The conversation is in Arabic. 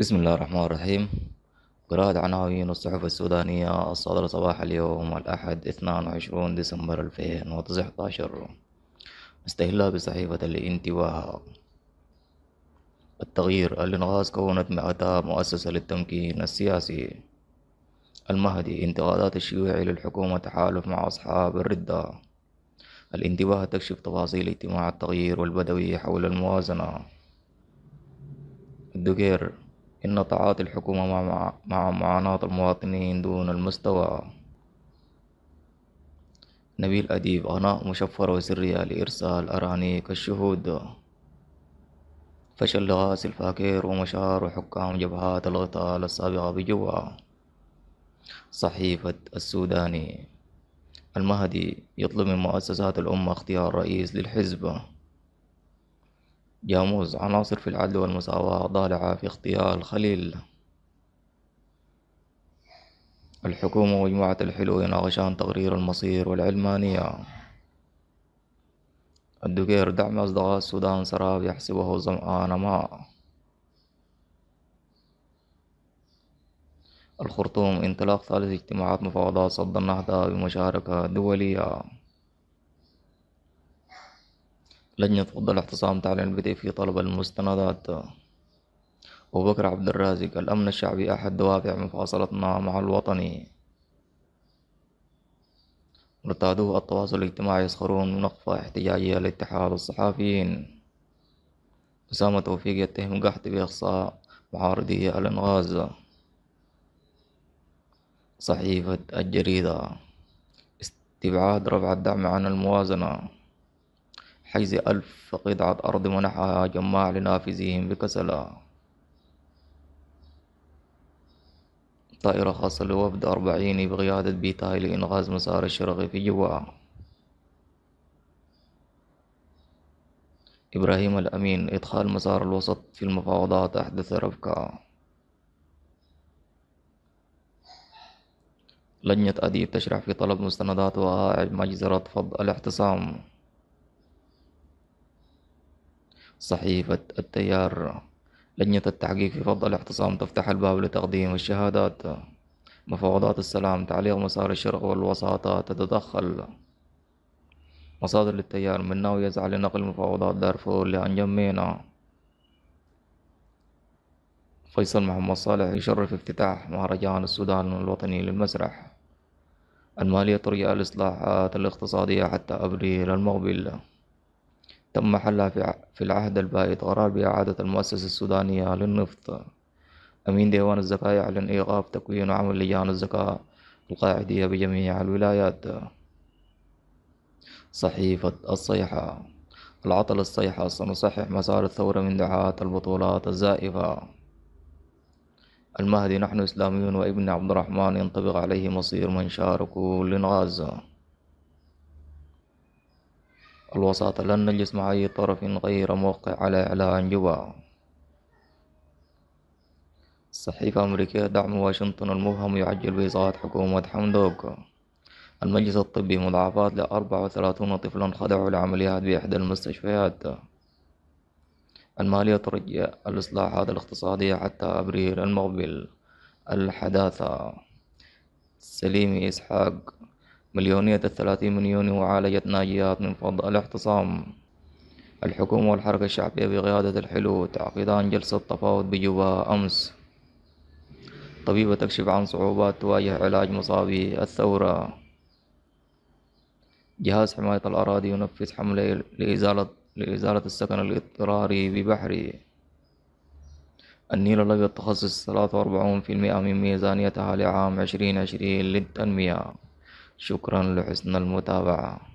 بسم الله الرحمن الرحيم قراءة عناوين الصحف السودانية الصادرة صباح اليوم الأحد 22 ديسمبر 2019 مستهلة بصحيفة الانتباه التغيير الإنغاز كونت مئتا مؤسسة للتمكين السياسي المهدي انتقادات الشيوعي للحكومة تحالف مع أصحاب الردة الانتباه تكشف تفاصيل اجتماع التغيير والبدوي حول الموازنة الدقير إن تعاطي الحكومة مع, مع معاناة المواطنين دون المستوى نبيل أديب غناء مشفرة وسرية لإرسال أرانيك الشهود فشل غاس الفاكر ومشار حكام جبهات الغطال السابقة بجوا صحيفة السوداني المهدي يطلب من مؤسسات الأمة اختيار رئيس للحزب يموز عناصر في العدل والمساواة ضالعة في اختيار الخليل الحكومة ومجموعة الحلو يناقشان تقرير المصير والعلمانية الدقير دعم أصدقاء السودان سراب يحسبه ظمآن ماء الخرطوم انطلاق ثالث اجتماعات مفاوضات صد النهضة بمشاركة دولية لجنة غض الاعتصام تعلن في طلب المستندات وبكر عبد الرازق الأمن الشعبي أحد دوافع مفاصلتنا مع الوطني مرتادو التواصل الاجتماعي يسخرون من نقفة احتجاجية لاتحاد الصحافيين أسامة توفيق يتهم قحط بإقصاء معارضي الإنغاز صحيفة الجريدة استبعاد رفع الدعم عن الموازنة حيز ألف قطعة أرض منحها جماع لنافذهم بكسلا طائرة خاصة لوفد أربعيني بقيادة بيتاي لإنغاز مسار الشرقي في جوا إبراهيم الأمين إدخال مسار الوسط في المفاوضات أحدث ربكة لجنة أديب تشرح في طلب مستندات وعائد مجزرة فض الاعتصام صحيفة التيار لجنة التحقيق في فض الاعتصام تفتح الباب لتقديم الشهادات مفاوضات السلام تعليق مسار الشرق والوساطة تتدخل مصادر للتيار من ناوي يسعى لنقل مفاوضات دارفور لأنجمينا فيصل محمد صالح يشرف افتتاح مهرجان السودان الوطني للمسرح المالية ترجع الإصلاحات الاقتصادية حتى أبريل المقبل تم حلها في العهد البائد قرار بإعادة المؤسسة السودانية للنفط أمين ديوان الزكاة يعلن إيقاف تكوين وعمل لجان الزكاة القاعدية بجميع الولايات صحيفة الصيحة العطل الصيحة سنصحح مسار الثورة من دعاة البطولات الزائفة المهدي نحن إسلاميون وابن عبد الرحمن ينطبق عليه مصير من شاركوا لنغازة الوساطة لن نجلس مع أي طرف غير موقع على إعلان جوا الصحيفة الأمريكية دعم واشنطن المبهم يعجل بإصابة حكومة حمدوك المجلس الطبي مضاعفات لأربعة وثلاثون طفلا خضعوا لعمليات بإحدى المستشفيات المالية ترجع الإصلاحات الاقتصادية حتى أبريل المقبل الحداثة سليمي إسحاق مليونية الثلاثين مليون وعالجت ناجيات من فض الاعتصام الحكومة والحركة الشعبية بقيادة الحلو تعقدان جلسة تفاوض بجوبا أمس طبيبة تكشف عن صعوبات تواجه علاج مصابي الثورة جهاز حماية الأراضي ينفذ حملة لإزالة, لإزالة السكن الاضطراري ببحري النيل الأبيض تخصص ثلاثة وأربعون في المئة من ميزانيتها لعام عشرين عشرين للتنمية شكرا لحسن المتابعة